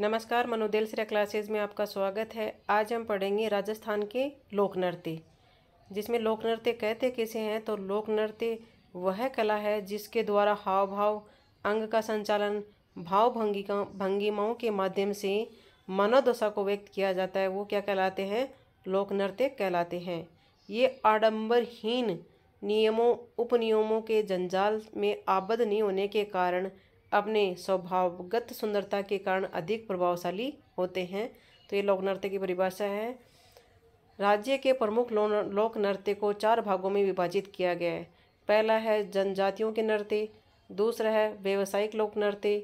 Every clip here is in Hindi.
नमस्कार सिरा क्लासेज में आपका स्वागत है आज हम पढ़ेंगे राजस्थान के लोक नृत्य जिसमें लोक नृत्य कहते किसे हैं तो लोक नृत्य वह कला है जिसके द्वारा हाव भाव अंग का संचालन भाव भंगिका भंगिमाओं के माध्यम से मनोदशा को व्यक्त किया जाता है वो क्या कहलाते हैं लोक नृत्य कहलाते हैं ये आडंबरहीन नियमों उपनियमों के जंजाल में आबद्ध नहीं होने के कारण अपने स्वभावगत सुंदरता के कारण अधिक प्रभावशाली होते हैं तो ये लोक नृत्य की परिभाषा है राज्य के प्रमुख लोक नृत्य को चार भागों में विभाजित किया गया है पहला है जनजातियों के नृत्य दूसरा है व्यावसायिक लोक नृत्य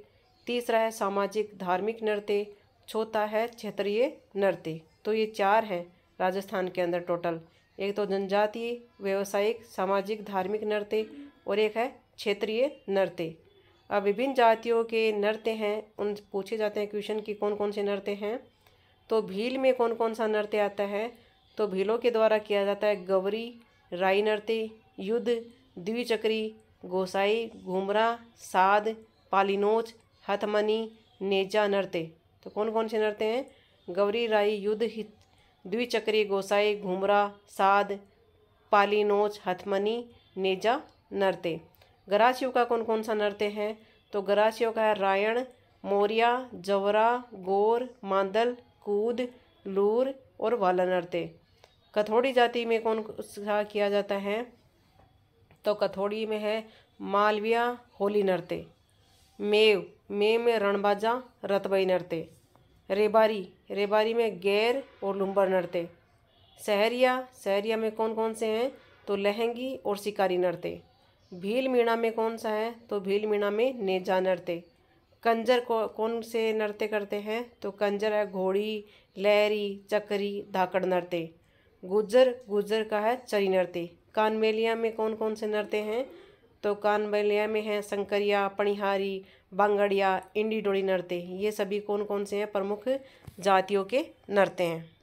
तीसरा है सामाजिक धार्मिक नृत्य चौथा है क्षेत्रीय नृत्य तो ये चार हैं राजस्थान के अंदर टोटल एक तो जनजातीय व्यावसायिक सामाजिक धार्मिक नृत्य और एक है क्षेत्रीय नृत्य विभिन्न जातियों के नृत्य हैं उन पूछे जाते हैं क्वेश्चन कि कौन कौन से नृत्य हैं तो भील में कौन कौन सा नृत्य आता है तो भीलों के द्वारा किया जाता है गवरी राई नृत्य युद्ध द्विचक्री गोसाई घुमरा साध पालिनोच हथमनी नेजा नृत्य तो कौन कौन से नृत्य हैं गवरी राई युद्ध द्विचक्री गोसाई घुमरा साध पालिनोच हथमनी नेजा नृत्य गराशियों का कौन कौन सा नृत्य है तो गराशियों का है रायण मौर्या जवरा गोर मांदल कूद लूर और वाला नृत्य कथोड़ी जाति में कौन सा किया जाता है तो कथोड़ी में है मालविया होली नृत्य मेव मेव में रणबाजा रतबई नृत्य रेबारी रेबारी में गैर और लुम्बर नृत्य सहरिया सहरिया में कौन कौन से हैं तो लहंगी और शिकारी नृत्य भील मीणा में कौन सा है तो भील मीणा में नेजा नृत्य कंजर को कौन से नृत्य करते हैं तो कंजर है घोड़ी लहरी चकरी धाकड़ नृत्य गुजर गुजर का है चरी नृत्य कानवेलिया में कौन कौन से नृत्य हैं तो कानवेलिया में है शंकरिया पणिहारी बांगड़िया इंडी डोड़ी नृत्य ये सभी कौन कौन से हैं प्रमुख जातियों के नृत्य हैं